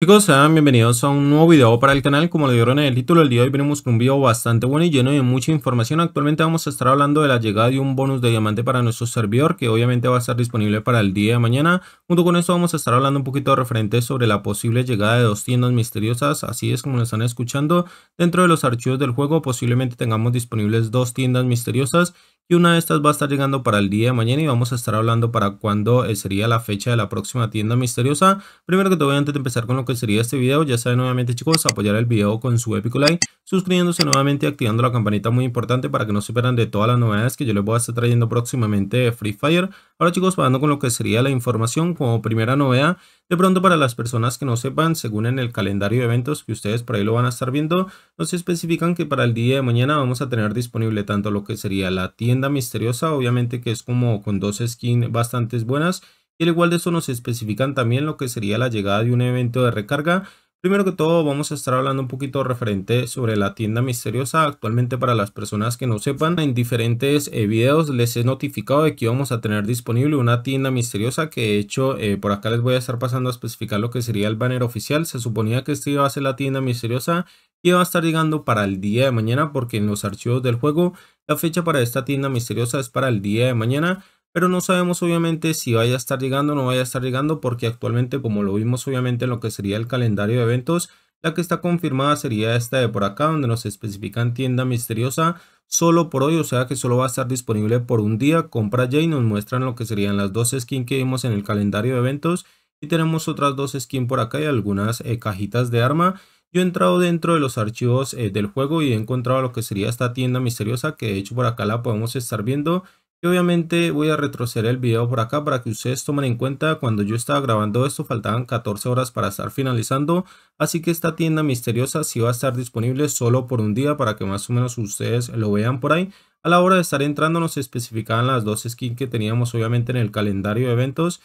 Chicos, sean bienvenidos a un nuevo video para el canal, como lo dieron en el título, el día de hoy venimos con un video bastante bueno y lleno de mucha información, actualmente vamos a estar hablando de la llegada de un bonus de diamante para nuestro servidor, que obviamente va a estar disponible para el día de mañana, junto con eso vamos a estar hablando un poquito referente sobre la posible llegada de dos tiendas misteriosas, así es como lo están escuchando, dentro de los archivos del juego posiblemente tengamos disponibles dos tiendas misteriosas y una de estas va a estar llegando para el día de mañana y vamos a estar hablando para cuándo eh, sería la fecha de la próxima tienda misteriosa. Primero que todo, antes de empezar con lo que sería este video, ya saben nuevamente chicos, apoyar el video con su épico like, suscribiéndose nuevamente y activando la campanita muy importante para que no se pierdan de todas las novedades que yo les voy a estar trayendo próximamente de Free Fire. Ahora chicos, pasando con lo que sería la información como primera novedad, de pronto para las personas que no sepan, según en el calendario de eventos que ustedes por ahí lo van a estar viendo, nos especifican que para el día de mañana vamos a tener disponible tanto lo que sería la tienda misteriosa, obviamente que es como con dos skins bastante buenas, y al igual de eso nos especifican también lo que sería la llegada de un evento de recarga, Primero que todo vamos a estar hablando un poquito referente sobre la tienda misteriosa. Actualmente para las personas que no sepan, en diferentes eh, videos les he notificado de que vamos a tener disponible una tienda misteriosa que de hecho eh, por acá les voy a estar pasando a especificar lo que sería el banner oficial. Se suponía que esto iba a ser la tienda misteriosa y va a estar llegando para el día de mañana porque en los archivos del juego la fecha para esta tienda misteriosa es para el día de mañana pero no sabemos obviamente si vaya a estar llegando o no vaya a estar llegando porque actualmente como lo vimos obviamente en lo que sería el calendario de eventos, la que está confirmada sería esta de por acá donde nos especifican tienda misteriosa solo por hoy, o sea que solo va a estar disponible por un día, compra ya y nos muestran lo que serían las dos skins que vimos en el calendario de eventos y tenemos otras dos skins por acá y algunas eh, cajitas de arma. Yo he entrado dentro de los archivos eh, del juego y he encontrado lo que sería esta tienda misteriosa que de hecho por acá la podemos estar viendo y obviamente voy a retroceder el video por acá para que ustedes tomen en cuenta cuando yo estaba grabando esto faltaban 14 horas para estar finalizando. Así que esta tienda misteriosa sí va a estar disponible solo por un día para que más o menos ustedes lo vean por ahí. A la hora de estar entrando nos especificaban las dos skins que teníamos obviamente en el calendario de eventos.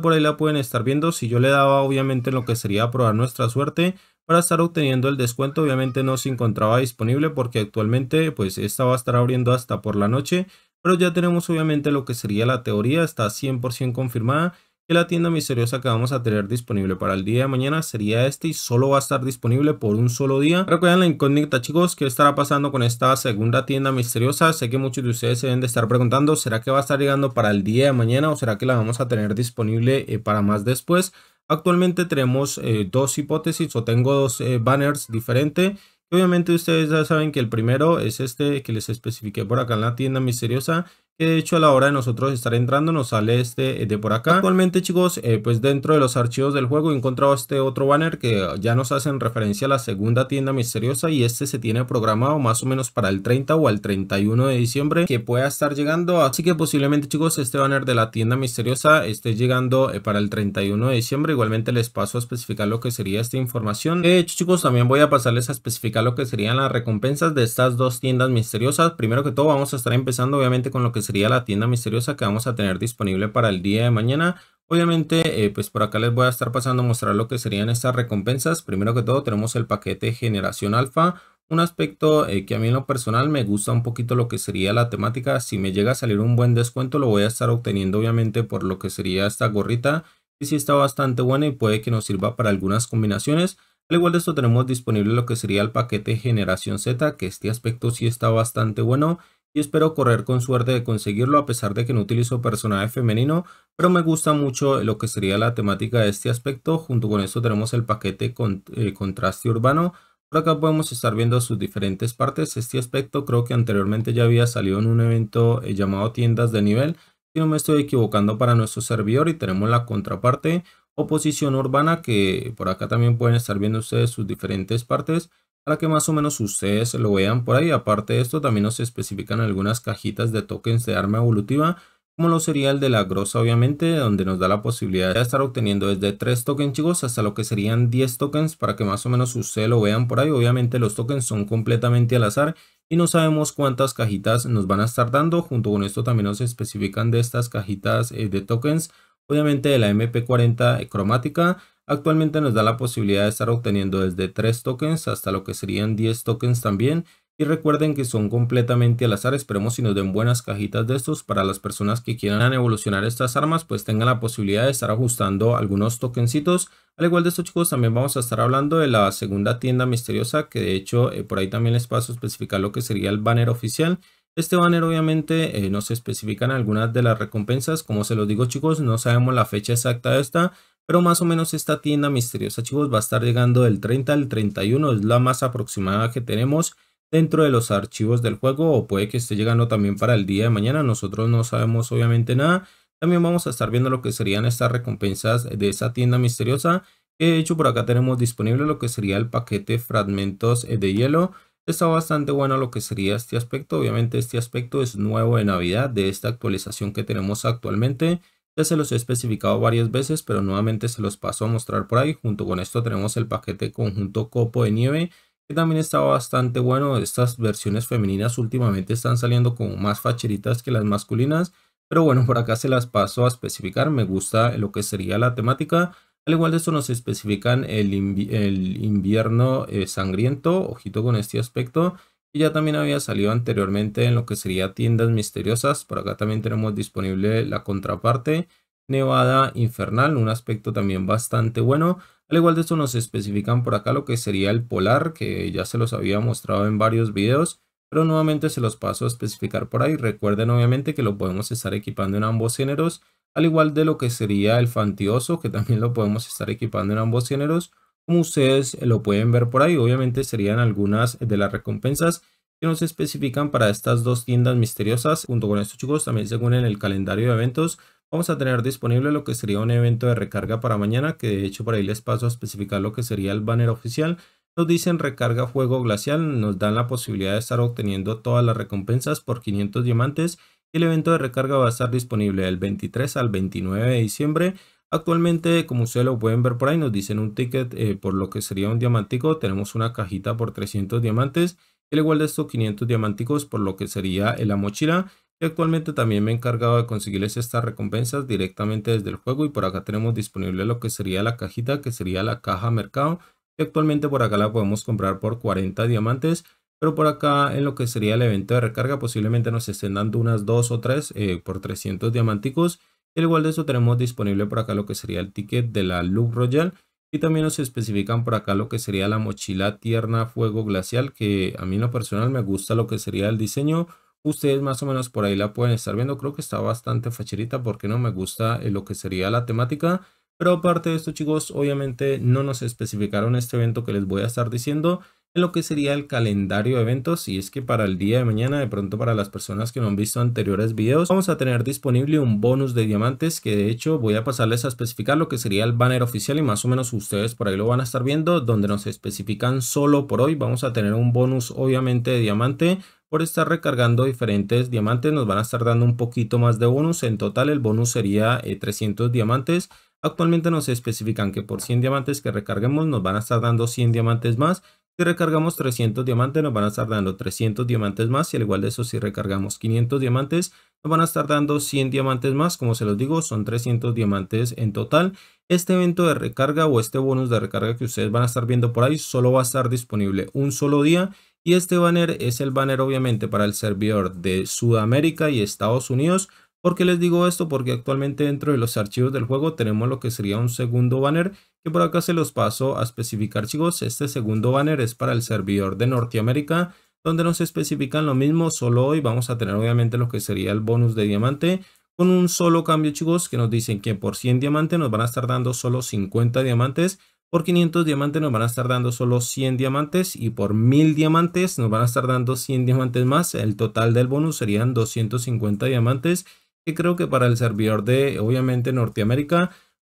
Por ahí la pueden estar viendo. Si yo le daba obviamente lo que sería probar nuestra suerte para estar obteniendo el descuento obviamente no se encontraba disponible porque actualmente pues esta va a estar abriendo hasta por la noche pero ya tenemos obviamente lo que sería la teoría, está 100% confirmada que la tienda misteriosa que vamos a tener disponible para el día de mañana sería este y solo va a estar disponible por un solo día. Recuerden la incógnita chicos, que estará pasando con esta segunda tienda misteriosa? Sé que muchos de ustedes se deben de estar preguntando, ¿será que va a estar llegando para el día de mañana o será que la vamos a tener disponible eh, para más después? Actualmente tenemos eh, dos hipótesis o tengo dos eh, banners diferentes Obviamente ustedes ya saben que el primero es este que les especifiqué por acá en la tienda misteriosa de hecho a la hora de nosotros estar entrando nos sale este eh, de por acá. Actualmente chicos, eh, pues dentro de los archivos del juego he encontrado este otro banner que eh, ya nos hacen referencia a la segunda tienda misteriosa y este se tiene programado más o menos para el 30 o al 31 de diciembre que pueda estar llegando. Así que posiblemente chicos este banner de la tienda misteriosa esté llegando para el 31 de diciembre. Igualmente les paso a especificar lo que sería esta información. De hecho chicos también voy a pasarles a especificar lo que serían las recompensas de estas dos tiendas misteriosas. Primero que todo vamos a estar empezando obviamente con lo que se sería la tienda misteriosa que vamos a tener disponible para el día de mañana. Obviamente, eh, pues por acá les voy a estar pasando a mostrar lo que serían estas recompensas. Primero que todo, tenemos el paquete Generación Alfa. Un aspecto eh, que a mí en lo personal me gusta un poquito lo que sería la temática. Si me llega a salir un buen descuento, lo voy a estar obteniendo obviamente por lo que sería esta gorrita. Y si está bastante buena y puede que nos sirva para algunas combinaciones. Al igual de esto tenemos disponible lo que sería el paquete Generación Z, que este aspecto sí está bastante bueno y espero correr con suerte de conseguirlo a pesar de que no utilizo personaje femenino, pero me gusta mucho lo que sería la temática de este aspecto. Junto con esto tenemos el paquete con eh, contraste urbano. Por acá podemos estar viendo sus diferentes partes. Este aspecto creo que anteriormente ya había salido en un evento eh, llamado tiendas de nivel. Si no me estoy equivocando para nuestro servidor y tenemos la contraparte oposición urbana que por acá también pueden estar viendo ustedes sus diferentes partes para que más o menos ustedes lo vean por ahí. Aparte de esto, también nos especifican algunas cajitas de tokens de arma evolutiva, como lo sería el de la grosa, obviamente, donde nos da la posibilidad de estar obteniendo desde 3 tokens, chicos, hasta lo que serían 10 tokens, para que más o menos ustedes lo vean por ahí. Obviamente, los tokens son completamente al azar y no sabemos cuántas cajitas nos van a estar dando. Junto con esto, también nos especifican de estas cajitas eh, de tokens obviamente de la MP40 eh, cromática, actualmente nos da la posibilidad de estar obteniendo desde 3 tokens hasta lo que serían 10 tokens también. Y recuerden que son completamente al azar, esperemos si nos den buenas cajitas de estos para las personas que quieran evolucionar estas armas, pues tengan la posibilidad de estar ajustando algunos tokencitos. Al igual de esto chicos, también vamos a estar hablando de la segunda tienda misteriosa, que de hecho eh, por ahí también les paso a especificar lo que sería el banner oficial. Este banner obviamente eh, no se especifican algunas de las recompensas, como se los digo chicos, no sabemos la fecha exacta de esta, pero más o menos esta tienda misteriosa, chicos, va a estar llegando del 30 al 31. Es la más aproximada que tenemos dentro de los archivos del juego. O puede que esté llegando también para el día de mañana. Nosotros no sabemos obviamente nada. También vamos a estar viendo lo que serían estas recompensas de esa tienda misteriosa. De hecho, por acá tenemos disponible lo que sería el paquete fragmentos de hielo. Está bastante bueno lo que sería este aspecto. Obviamente este aspecto es nuevo de Navidad, de esta actualización que tenemos actualmente. Ya se los he especificado varias veces, pero nuevamente se los paso a mostrar por ahí. Junto con esto tenemos el paquete conjunto copo de nieve, que también está bastante bueno. Estas versiones femeninas últimamente están saliendo como más facheritas que las masculinas. Pero bueno, por acá se las paso a especificar. Me gusta lo que sería la temática. Al igual de esto nos especifican el, invierno eh, sangriento. Ojito con este aspecto. Y ya también había salido anteriormente en lo que sería Tiendas Misteriosas. Por acá también tenemos disponible la contraparte. Nevada Infernal, un aspecto también bastante bueno. Al igual de esto nos especifican por acá lo que sería el polar, que ya se los había mostrado en varios videos. Pero nuevamente se los paso a especificar por ahí. Recuerden obviamente que lo podemos estar equipando en ambos géneros. Al igual de lo que sería el fantioso, que también lo podemos estar equipando en ambos géneros como ustedes lo pueden ver por ahí. Obviamente serían algunas de las recompensas que nos especifican para estas dos tiendas misteriosas. Junto con estos chicos, también según en el calendario de eventos, vamos a tener disponible lo que sería un evento de recarga para mañana, que de hecho por ahí les paso a especificar lo que sería el banner oficial. Nos dicen recarga fuego glacial, nos dan la posibilidad de estar obteniendo todas las recompensas por 500 diamantes. El evento de recarga va a estar disponible del 23 al 29 de diciembre. Actualmente, como ustedes lo pueden ver por ahí, nos dicen un ticket eh, por lo que sería un diamantico. Tenemos una cajita por 300 diamantes, el igual de estos 500 diamánticos por lo que sería la mochila. Y actualmente también me he encargado de conseguirles estas recompensas directamente desde el juego. Y por acá tenemos disponible lo que sería la cajita, que sería la caja mercado. Y actualmente por acá la podemos comprar por 40 diamantes. Pero por acá en lo que sería el evento de recarga posiblemente nos estén dando unas 2 o 3 eh, por 300 diamánticos al igual de eso tenemos disponible por acá lo que sería el ticket de la Loop Royal y también nos especifican por acá lo que sería la mochila tierna fuego glacial que a mí en lo personal me gusta lo que sería el diseño. Ustedes más o menos por ahí la pueden estar viendo, creo que está bastante facherita porque no me gusta eh, lo que sería la temática. Pero aparte de esto chicos, obviamente no nos especificaron este evento que les voy a estar diciendo lo que sería el calendario de eventos y es que para el día de mañana de pronto para las personas que no han visto anteriores videos vamos a tener disponible un bonus de diamantes que de hecho voy a pasarles a especificar lo que sería el banner oficial y más o menos ustedes por ahí lo van a estar viendo donde nos especifican solo por hoy vamos a tener un bonus obviamente de diamante por estar recargando diferentes diamantes nos van a estar dando un poquito más de bonus en total el bonus sería 300 eh, diamantes actualmente nos especifican que por 100 diamantes que recarguemos nos van a estar dando 100 diamantes más si recargamos 300 diamantes nos van a estar dando 300 diamantes más y al igual de eso si recargamos 500 diamantes nos van a estar dando 100 diamantes más. Como se los digo son 300 diamantes en total. Este evento de recarga o este bonus de recarga que ustedes van a estar viendo por ahí solo va a estar disponible un solo día. Y este banner es el banner obviamente para el servidor de Sudamérica y Estados Unidos ¿Por qué les digo esto? Porque actualmente dentro de los archivos del juego tenemos lo que sería un segundo banner que por acá se los paso a especificar chicos. Este segundo banner es para el servidor de Norteamérica donde nos especifican lo mismo. Solo hoy vamos a tener obviamente lo que sería el bonus de diamante con un solo cambio chicos que nos dicen que por 100 diamantes nos van a estar dando solo 50 diamantes. Por 500 diamantes nos van a estar dando solo 100 diamantes y por 1000 diamantes nos van a estar dando 100 diamantes más. El total del bonus serían 250 diamantes que creo que para el servidor de, obviamente, Norteamérica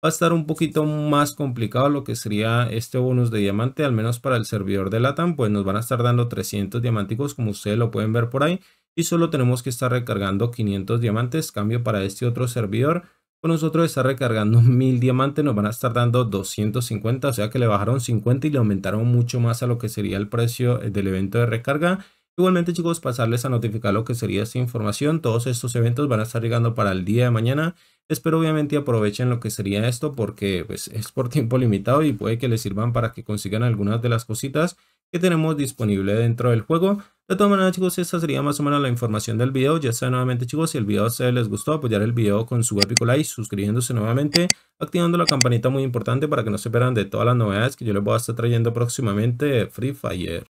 va a estar un poquito más complicado lo que sería este bonus de diamante, al menos para el servidor de LATAM, pues nos van a estar dando 300 diamantes, como ustedes lo pueden ver por ahí, y solo tenemos que estar recargando 500 diamantes, cambio para este otro servidor, con nosotros está recargando 1000 diamantes, nos van a estar dando 250, o sea que le bajaron 50 y le aumentaron mucho más a lo que sería el precio del evento de recarga, Igualmente chicos, pasarles a notificar lo que sería esta información. Todos estos eventos van a estar llegando para el día de mañana. Espero obviamente aprovechen lo que sería esto porque pues, es por tiempo limitado y puede que les sirvan para que consigan algunas de las cositas que tenemos disponible dentro del juego. De todas maneras chicos, esta sería más o menos la información del video. Ya saben nuevamente chicos, si el video se les gustó, apoyar el video con su épico like, suscribiéndose nuevamente, activando la campanita muy importante para que no se pierdan de todas las novedades que yo les voy a estar trayendo próximamente Free Fire.